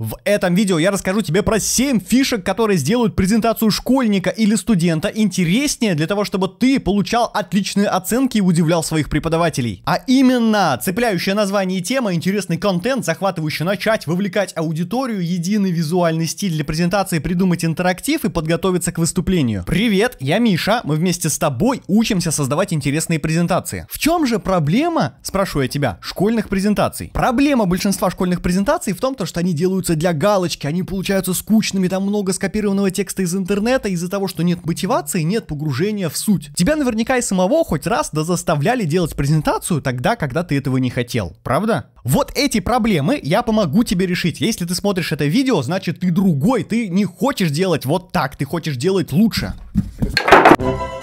В этом видео я расскажу тебе про 7 фишек, которые сделают презентацию школьника или студента интереснее для того, чтобы ты получал отличные оценки и удивлял своих преподавателей. А именно, цепляющее название и тема, интересный контент, захватывающий начать, вовлекать аудиторию, единый визуальный стиль для презентации, придумать интерактив и подготовиться к выступлению. Привет, я Миша, мы вместе с тобой учимся создавать интересные презентации. В чем же проблема, спрошу я тебя, школьных презентаций? Проблема большинства школьных презентаций в том, что они делаются пишутся для галочки, они получаются скучными, там много скопированного текста из интернета из-за того, что нет мотивации, нет погружения в суть. Тебя наверняка и самого хоть раз да заставляли делать презентацию тогда, когда ты этого не хотел, правда? Вот эти проблемы я помогу тебе решить. Если ты смотришь это видео, значит ты другой, ты не хочешь делать вот так, ты хочешь делать лучше. Thank you.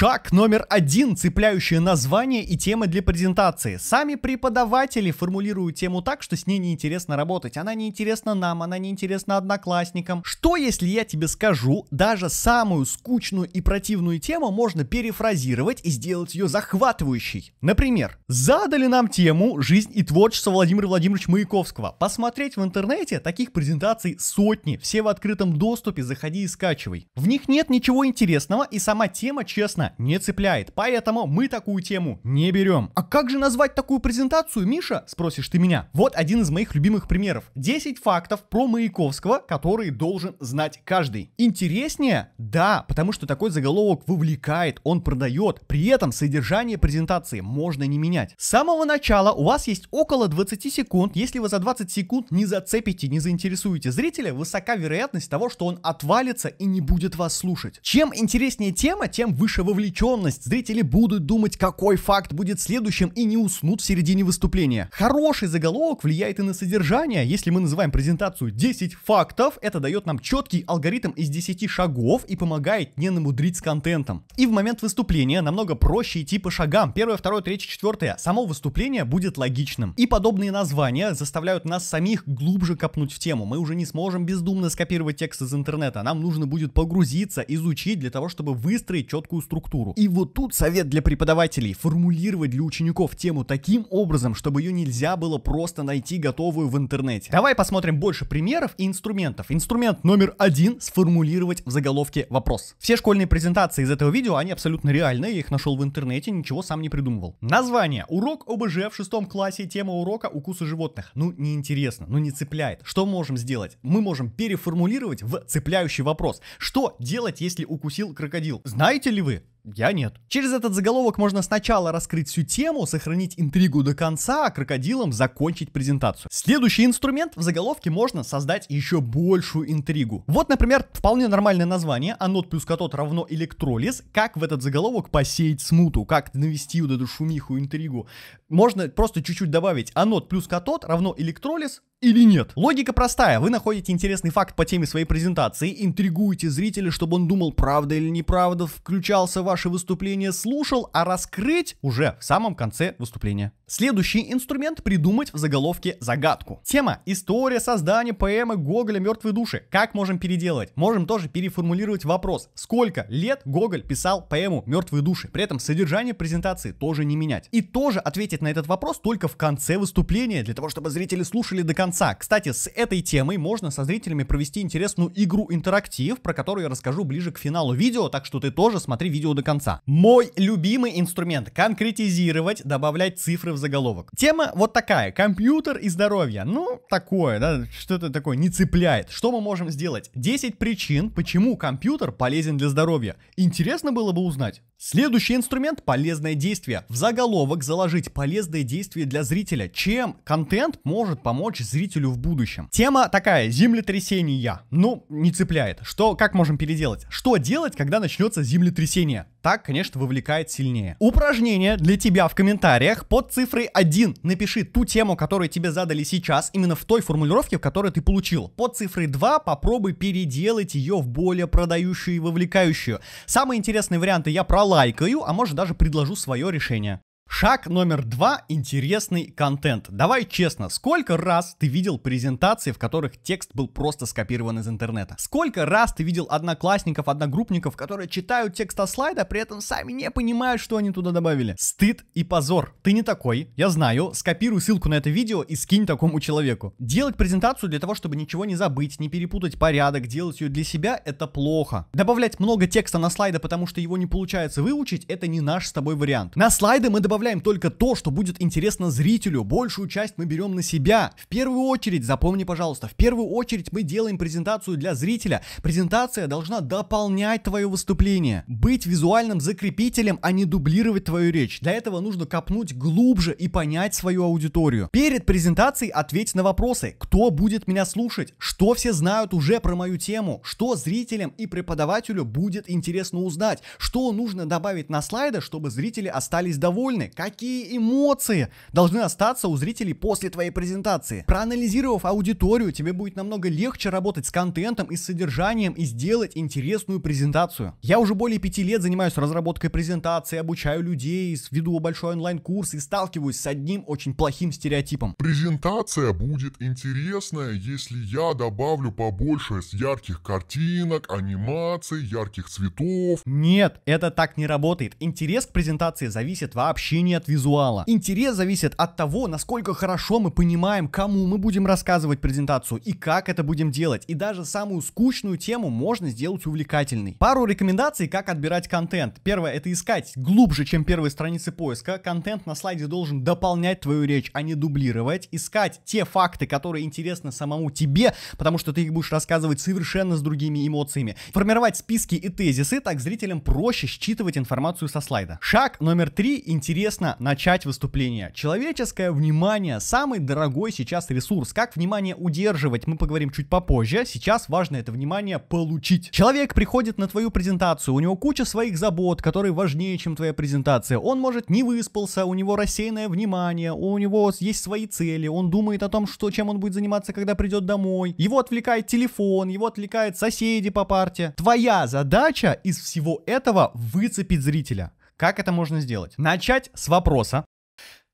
Шаг номер один, цепляющее название и темы для презентации. Сами преподаватели формулируют тему так, что с ней неинтересно работать. Она неинтересна нам, она неинтересна одноклассникам. Что если я тебе скажу, даже самую скучную и противную тему можно перефразировать и сделать ее захватывающей? Например, задали нам тему «Жизнь и творчество Владимира Владимировича Маяковского». Посмотреть в интернете таких презентаций сотни, все в открытом доступе, заходи и скачивай. В них нет ничего интересного и сама тема честно не цепляет, поэтому мы такую тему не берем. А как же назвать такую презентацию, Миша? Спросишь ты меня. Вот один из моих любимых примеров. 10 фактов про Маяковского, которые должен знать каждый. Интереснее? Да, потому что такой заголовок вовлекает, он продает. При этом содержание презентации можно не менять. С самого начала у вас есть около 20 секунд. Если вы за 20 секунд не зацепите, не заинтересуете зрителя, высока вероятность того, что он отвалится и не будет вас слушать. Чем интереснее тема, тем выше вовлекает вовлеченность, зрители будут думать, какой факт будет следующим и не уснут в середине выступления. Хороший заголовок влияет и на содержание. Если мы называем презентацию 10 фактов, это дает нам четкий алгоритм из 10 шагов и помогает не намудрить с контентом. И в момент выступления намного проще идти по шагам. Первое, второе, третье, четвертое. Само выступление будет логичным. И подобные названия заставляют нас самих глубже копнуть в тему. Мы уже не сможем бездумно скопировать текст из интернета. Нам нужно будет погрузиться, изучить для того, чтобы выстроить четкую структуру структуру. И вот тут совет для преподавателей – формулировать для учеников тему таким образом, чтобы ее нельзя было просто найти готовую в интернете. Давай посмотрим больше примеров и инструментов. Инструмент номер один – сформулировать в заголовке вопрос. Все школьные презентации из этого видео, они абсолютно реальные, я их нашел в интернете, ничего сам не придумывал. Название. Урок ОБЖ в шестом классе, тема урока укусы животных. Ну, неинтересно, ну не цепляет. Что можем сделать? Мы можем переформулировать в цепляющий вопрос. Что делать, если укусил крокодил? Знаете ли вы, я нет. Через этот заголовок можно сначала раскрыть всю тему, сохранить интригу до конца, а крокодилам закончить презентацию. Следующий инструмент в заголовке можно создать еще большую интригу. Вот, например, вполне нормальное название, анод плюс катод равно электролиз, как в этот заголовок посеять смуту, как навести вот эту шумиху, интригу. Можно просто чуть-чуть добавить анод плюс катод равно электролиз, или нет? Логика простая. Вы находите интересный факт по теме своей презентации, интригуете зрителя, чтобы он думал, правда или неправда, включался ваш ваше выступление слушал, а раскрыть уже в самом конце выступления. Следующий инструмент – придумать в заголовке загадку. Тема – история создания поэмы Гоголя «Мертвые души». Как можем переделать? Можем тоже переформулировать вопрос, сколько лет Гоголь писал поэму «Мертвые души». При этом содержание презентации тоже не менять. И тоже ответить на этот вопрос только в конце выступления, для того, чтобы зрители слушали до конца. Кстати, с этой темой можно со зрителями провести интересную игру-интерактив, про которую я расскажу ближе к финалу видео, так что ты тоже смотри видео до конца конца. Мой любимый инструмент – конкретизировать, добавлять цифры в заголовок. Тема вот такая – компьютер и здоровье. Ну, такое, да, что-то такое не цепляет. Что мы можем сделать? 10 причин, почему компьютер полезен для здоровья. Интересно было бы узнать. Следующий инструмент – полезное действие. В заголовок заложить полезное действие для зрителя, чем контент может помочь зрителю в будущем. Тема такая – землетрясение. Ну, не цепляет. Что, как можем переделать? Что делать, когда начнется землетрясение? так, конечно, вовлекает сильнее. Упражнение для тебя в комментариях под цифрой 1. Напиши ту тему, которую тебе задали сейчас, именно в той формулировке, в которой ты получил. Под цифрой 2 попробуй переделать ее в более продающую и вовлекающую. Самые интересные варианты я пролайкаю, а может даже предложу свое решение. Шаг номер два – интересный контент. Давай честно, сколько раз ты видел презентации, в которых текст был просто скопирован из интернета? Сколько раз ты видел одноклассников, одногруппников, которые читают текст слайда, а при этом сами не понимают, что они туда добавили? Стыд и позор. Ты не такой, я знаю, скопируй ссылку на это видео и скинь такому человеку. Делать презентацию для того, чтобы ничего не забыть, не перепутать порядок, делать ее для себя – это плохо. Добавлять много текста на слайды, потому что его не получается выучить – это не наш с тобой вариант. На слайды мы добавляем добавляем только то, что будет интересно зрителю. Большую часть мы берем на себя. В первую очередь, запомни, пожалуйста, в первую очередь мы делаем презентацию для зрителя. Презентация должна дополнять твое выступление. Быть визуальным закрепителем, а не дублировать твою речь. Для этого нужно копнуть глубже и понять свою аудиторию. Перед презентацией ответь на вопросы. Кто будет меня слушать? Что все знают уже про мою тему? Что зрителям и преподавателю будет интересно узнать? Что нужно добавить на слайды, чтобы зрители остались довольны? какие эмоции должны остаться у зрителей после твоей презентации. Проанализировав аудиторию, тебе будет намного легче работать с контентом и с содержанием и сделать интересную презентацию. Я уже более пяти лет занимаюсь разработкой презентации, обучаю людей, веду большой онлайн-курс и сталкиваюсь с одним очень плохим стереотипом. Презентация будет интересная, если я добавлю побольше ярких картинок, анимаций, ярких цветов. Нет, это так не работает. Интерес к презентации зависит вообще ощущение от визуала. Интерес зависит от того, насколько хорошо мы понимаем, кому мы будем рассказывать презентацию и как это будем делать. И даже самую скучную тему можно сделать увлекательной. Пару рекомендаций, как отбирать контент. Первое, это искать глубже, чем первые страницы поиска. Контент на слайде должен дополнять твою речь, а не дублировать. Искать те факты, которые интересны самому тебе, потому что ты их будешь рассказывать совершенно с другими эмоциями. Формировать списки и тезисы, так зрителям проще считывать информацию со слайда. Шаг номер три, интерес интересно начать выступление. Человеческое внимание – самый дорогой сейчас ресурс. Как внимание удерживать, мы поговорим чуть попозже. Сейчас важно это внимание получить. Человек приходит на твою презентацию, у него куча своих забот, которые важнее, чем твоя презентация. Он, может, не выспался, у него рассеянное внимание, у него есть свои цели, он думает о том, что, чем он будет заниматься, когда придет домой. Его отвлекает телефон, его отвлекают соседи по парте. Твоя задача из всего этого выцепить зрителя. Как это можно сделать? Начать с вопроса.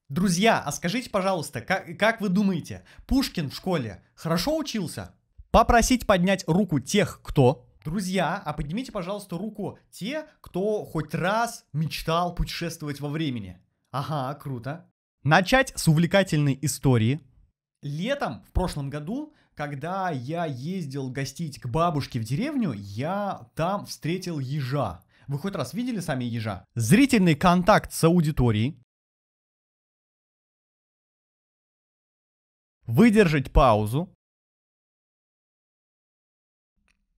Друзья, а скажите, пожалуйста, как, как вы думаете, Пушкин в школе хорошо учился? Попросить поднять руку тех, кто Друзья, а поднимите, пожалуйста, руку те, кто хоть раз мечтал путешествовать во времени. Ага, круто. Начать с увлекательной истории. Летом в прошлом году, когда я ездил гостить к бабушке в деревню, я там встретил ежа. Вы хоть раз видели сами ежа? Зрительный контакт с аудиторией. Выдержать паузу.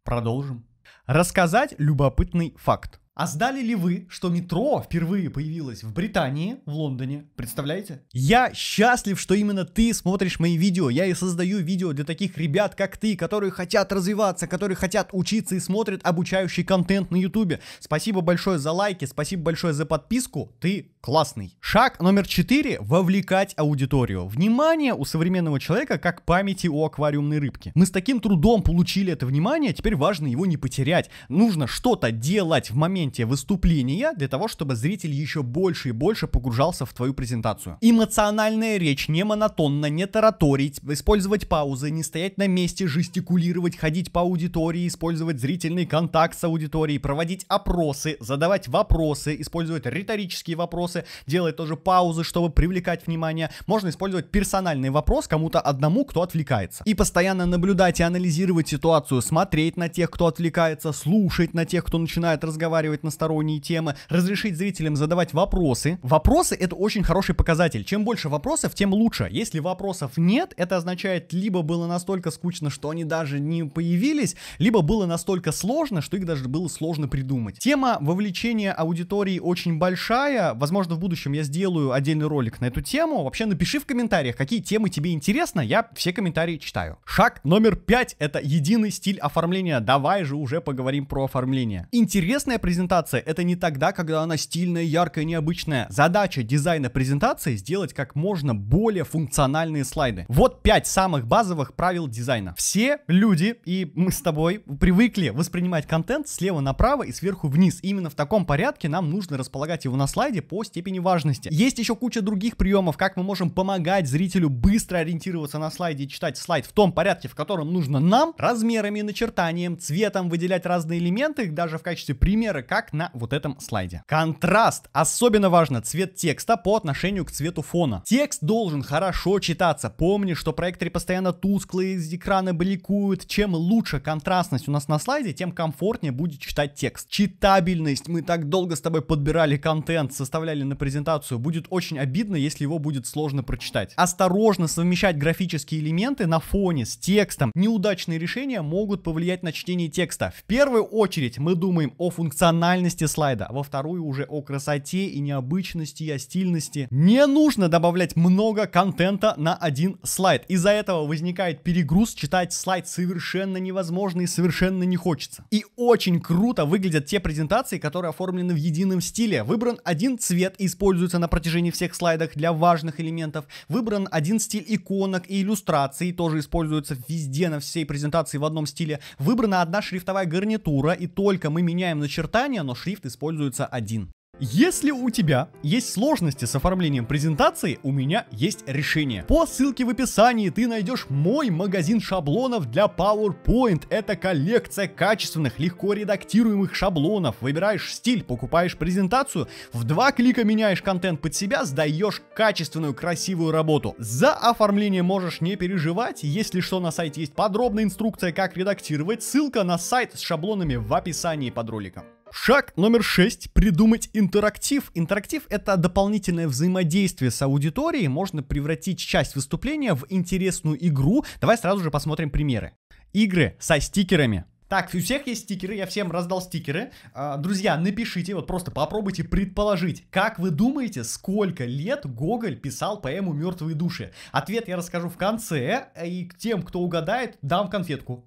Продолжим. Рассказать любопытный факт. А знали ли вы, что метро впервые появилось в Британии, в Лондоне? Представляете? Я счастлив, что именно ты смотришь мои видео. Я и создаю видео для таких ребят, как ты, которые хотят развиваться, которые хотят учиться и смотрят обучающий контент на ютубе. Спасибо большое за лайки, спасибо большое за подписку. Ты Классный. Шаг номер четыре – вовлекать аудиторию. Внимание у современного человека как памяти у аквариумной рыбки. Мы с таким трудом получили это внимание, теперь важно его не потерять. Нужно что-то делать в моменте выступления для того, чтобы зритель еще больше и больше погружался в твою презентацию. Эмоциональная речь, не монотонна, не тараторить, использовать паузы, не стоять на месте, жестикулировать, ходить по аудитории, использовать зрительный контакт с аудиторией, проводить опросы, задавать вопросы, использовать риторические вопросы, вопросы, делать тоже паузы, чтобы привлекать внимание. Можно использовать персональный вопрос кому-то одному, кто отвлекается. И постоянно наблюдать и анализировать ситуацию, смотреть на тех, кто отвлекается, слушать на тех, кто начинает разговаривать на сторонние темы, разрешить зрителям задавать вопросы. Вопросы это очень хороший показатель. Чем больше вопросов, тем лучше. Если вопросов нет, это означает либо было настолько скучно, что они даже не появились, либо было настолько сложно, что их даже было сложно придумать. Тема вовлечения аудитории очень большая, возможно возможно, в будущем я сделаю отдельный ролик на эту тему. Вообще, напиши в комментариях, какие темы тебе интересны. Я все комментарии читаю. Шаг номер пять — это единый стиль оформления. Давай же уже поговорим про оформление. Интересная презентация — это не тогда, когда она стильная, яркая, необычная. Задача дизайна презентации — сделать как можно более функциональные слайды. Вот пять самых базовых правил дизайна. Все люди, и мы с тобой, привыкли воспринимать контент слева направо и сверху вниз. Именно в таком порядке нам нужно располагать его на слайде по степени важности. Есть еще куча других приемов, как мы можем помогать зрителю быстро ориентироваться на слайде и читать слайд в том порядке, в котором нужно нам, размерами, начертанием, цветом выделять разные элементы, даже в качестве примера, как на вот этом слайде. Контраст. Особенно важно цвет текста по отношению к цвету фона. Текст должен хорошо читаться. Помни, что проекторы постоянно тусклые, экраны бликуют. Чем лучше контрастность у нас на слайде, тем комфортнее будет читать текст. Читабельность. Мы так долго с тобой подбирали контент, составляли отправили на презентацию. Будет очень обидно, если его будет сложно прочитать. Осторожно совмещать графические элементы на фоне с текстом. Неудачные решения могут повлиять на чтение текста. В первую очередь мы думаем о функциональности слайда, во вторую уже о красоте и необычности, и о стильности. Не нужно добавлять много контента на один слайд. Из-за этого возникает перегруз, читать слайд совершенно невозможно и совершенно не хочется. И очень круто выглядят те презентации, которые оформлены в едином стиле. Выбран один цвет цвет используется на протяжении всех слайдов для важных элементов. Выбран один стиль иконок и иллюстраций, тоже используется везде на всей презентации в одном стиле. Выбрана одна шрифтовая гарнитура, и только мы меняем начертания, но шрифт используется один. Если у тебя есть сложности с оформлением презентации, у меня есть решение. По ссылке в описании ты найдешь мой магазин шаблонов для PowerPoint. Это коллекция качественных, легко редактируемых шаблонов. Выбираешь стиль, покупаешь презентацию, в два клика меняешь контент под себя, сдаешь качественную, красивую работу. За оформление можешь не переживать. Если что, на сайте есть подробная инструкция, как редактировать. Ссылка на сайт с шаблонами в описании под роликом. Шаг номер шесть. Придумать интерактив. Интерактив — это дополнительное взаимодействие с аудиторией. Можно превратить часть выступления в интересную игру. Давай сразу же посмотрим примеры. Игры со стикерами. Так, у всех есть стикеры, я всем раздал стикеры. А, друзья, напишите, вот просто попробуйте предположить, как вы думаете, сколько лет Гоголь писал поэму «Мертвые души»? Ответ я расскажу в конце, и тем, кто угадает, дам конфетку.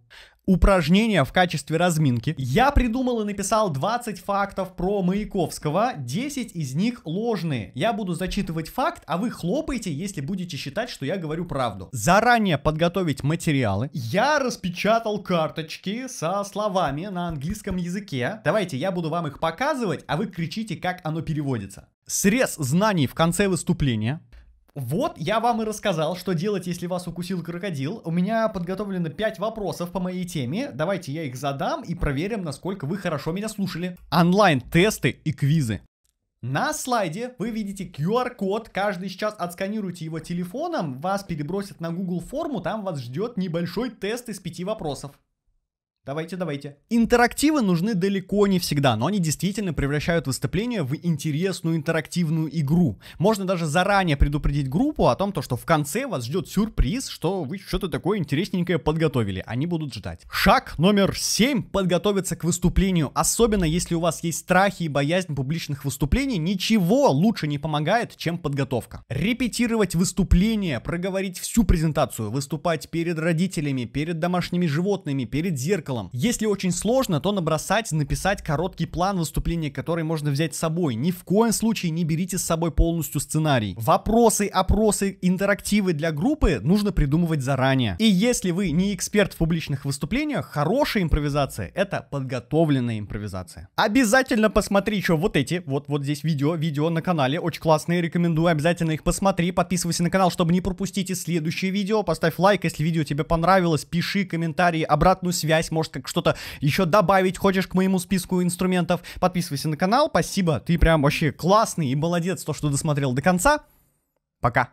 Упражнения в качестве разминки. Я придумал и написал 20 фактов про Маяковского, 10 из них ложные. Я буду зачитывать факт, а вы хлопайте, если будете считать, что я говорю правду. Заранее подготовить материалы. Я распечатал карточки со словами на английском языке. Давайте, я буду вам их показывать, а вы кричите, как оно переводится. Срез знаний в конце выступления. Вот я вам и рассказал, что делать, если вас укусил крокодил. У меня подготовлено 5 вопросов по моей теме. Давайте я их задам и проверим, насколько вы хорошо меня слушали. Онлайн-тесты и квизы. На слайде вы видите QR-код, каждый сейчас отсканируйте его телефоном, вас перебросят на Google форму, там вас ждет небольшой тест из пяти вопросов. Давайте, давайте. Интерактивы нужны далеко не всегда, но они действительно превращают выступление в интересную интерактивную игру. Можно даже заранее предупредить группу о том, то, что в конце вас ждет сюрприз, что вы что-то такое интересненькое подготовили. Они будут ждать. Шаг номер 7. Подготовиться к выступлению. Особенно если у вас есть страхи и боязнь публичных выступлений, ничего лучше не помогает, чем подготовка. Репетировать выступление, проговорить всю презентацию, выступать перед родителями, перед домашними животными, перед зеркалом, целом. Если очень сложно, то набросать, написать короткий план выступления, который можно взять с собой. Ни в коем случае не берите с собой полностью сценарий. Вопросы, опросы, интерактивы для группы нужно придумывать заранее. И если вы не эксперт в публичных выступлениях, хорошая импровизация — это подготовленная импровизация. Обязательно посмотри еще вот эти, вот, вот здесь видео, видео на канале, очень классные, рекомендую, обязательно их посмотри, подписывайся на канал, чтобы не пропустить и следующее видео, поставь лайк, если видео тебе понравилось, пиши комментарии, обратную связь, может может как что-то еще добавить хочешь к моему списку инструментов, подписывайся на канал, спасибо, ты прям вообще классный и молодец, то, что досмотрел до конца. Пока.